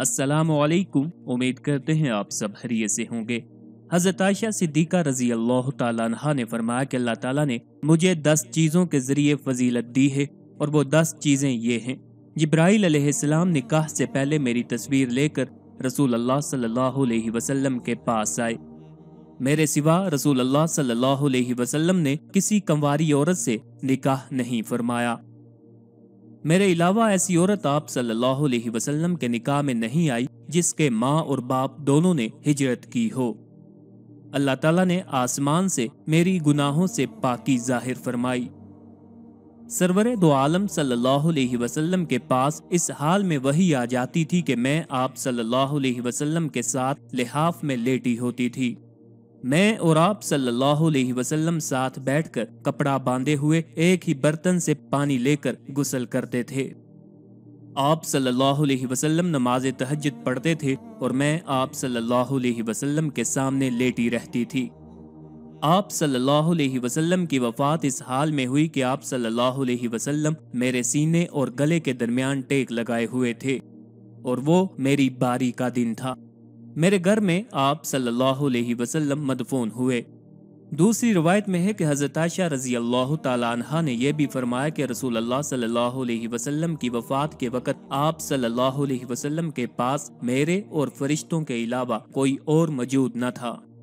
अस्सलाम वालेकुम उम्मीद करते हैं आप सब हरिये से होंगे हज़रत आयशा सिद्दीक़ा रज़ी अल्लाह तह ने फरमाया कि अल्लाह ताला ने मुझे दस चीज़ों के ज़रिए फजीलत दी है और वो दस चीज़ें ये हैं जिब्राइल अलैहिस्सलाम निकाह से पहले मेरी तस्वीर लेकर रसूल अल्लाह सल्लल्लाहु अलैहि वसल्लम के पास आए मेरे सिवा रसूल अल्लाह सल्लल्लाहु अलैहि वसल्लम ने किसी कंवारी औरत से निकाह नहीं फरमाया मेरे अलावा ऐसी औरत आप सल्लल्लाहु अलैहि वसल्लम के निकाह में नहीं आई जिसके माँ और बाप दोनों ने हिजरत की हो अल्लाह ताला ने आसमान से मेरी गुनाहों से पाकी जाहिर फरमाई सरवर दो आलम सल्लल्लाहु अलैहि वसल्लम के पास इस हाल में वही आ जाती थी कि मैं आप सल्लल्लाहु अलैहि वसल्लम के साथ लिहाफ में लेटी होती थी मैं और आप सल्लल्लाहु अलैहि वसल्लम साथ बैठकर कपड़ा बांधे हुए एक ही बर्तन से पानी लेकर गुसल करते थे आप सल्लल्लाहु अलैहि वसल्लम नमाज तहजद पढ़ते थे और मैं आप सल्लल्लाहु अलैहि वसल्लम के सामने लेटी रहती थी आप सल्लल्लाहु अलैहि वसल्लम की वफ़ात इस हाल में हुई कि आप सल्लल्लाहु अलैहि वसल्लम मेरे सीने और गले के दरमियान टेक लगाए हुए थे और वो मेरी बारी का दिन था मेरे घर में आप सल्लल्लाहु अलैहि वसल्लम मदफून हुए दूसरी रवायत में है कि हज़रत आयशा रजी अल्लाह तह ने यह भी फरमाया कि रसूल अल्लाह सल्लल्लाहु अलैहि वसल्लम की वफ़ात के वक़्त आप सल्लल्लाहु अलैहि वसल्लम के पास मेरे और फरिश्तों के अलावा कोई और मौजूद न था